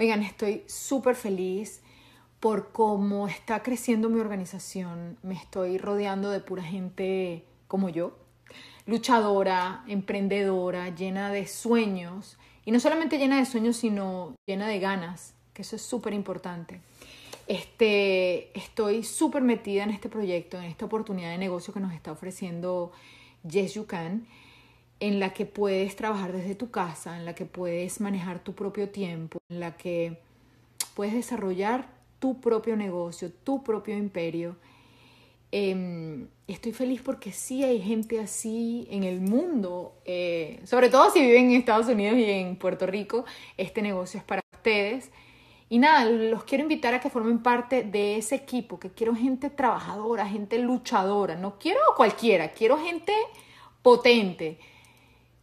Oigan, estoy súper feliz por cómo está creciendo mi organización. Me estoy rodeando de pura gente como yo, luchadora, emprendedora, llena de sueños. Y no solamente llena de sueños, sino llena de ganas, que eso es súper importante. Este, estoy súper metida en este proyecto, en esta oportunidad de negocio que nos está ofreciendo Yes You Can en la que puedes trabajar desde tu casa, en la que puedes manejar tu propio tiempo, en la que puedes desarrollar tu propio negocio, tu propio imperio. Em, estoy feliz porque sí hay gente así en el mundo, eh, sobre todo si viven en Estados Unidos y en Puerto Rico, este negocio es para ustedes. Y nada, los quiero invitar a que formen parte de ese equipo, que quiero gente trabajadora, gente luchadora, no quiero cualquiera, quiero gente potente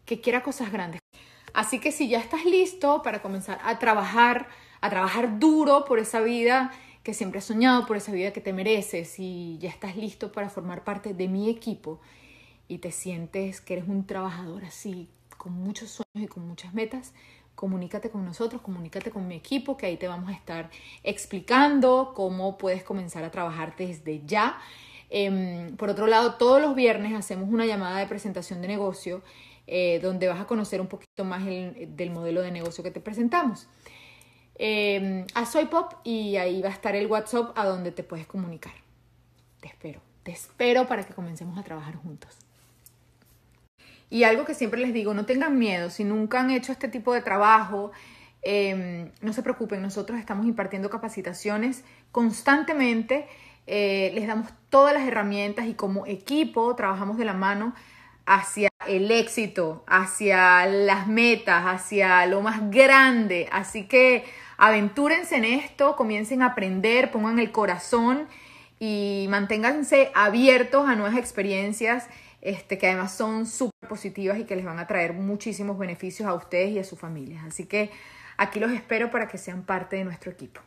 que quiera cosas grandes. Así que si ya estás listo para comenzar a trabajar, a trabajar duro por esa vida que siempre has soñado, por esa vida que te mereces, y ya estás listo para formar parte de mi equipo y te sientes que eres un trabajador así, con muchos sueños y con muchas metas, comunícate con nosotros, comunícate con mi equipo, que ahí te vamos a estar explicando cómo puedes comenzar a trabajar desde ya Em, por otro lado, todos los viernes hacemos una llamada de presentación de negocio eh, donde vas a conocer un poquito más del modelo de negocio que te presentamos. Em, a Soy Pop y ahí va a estar el WhatsApp a donde te puedes comunicar. Te espero, te espero para que comencemos a trabajar juntos. Y algo que siempre les digo, no tengan miedo, si nunca han hecho este tipo de trabajo, em, no se preocupen, nosotros estamos impartiendo capacitaciones constantemente eh, les damos todas las herramientas y como equipo trabajamos de la mano hacia el éxito, hacia las metas, hacia lo más grande. Así que aventúrense en esto, comiencen a aprender, pongan el corazón y manténganse abiertos a nuevas experiencias este, que además son súper positivas y que les van a traer muchísimos beneficios a ustedes y a sus familias. Así que aquí los espero para que sean parte de nuestro equipo.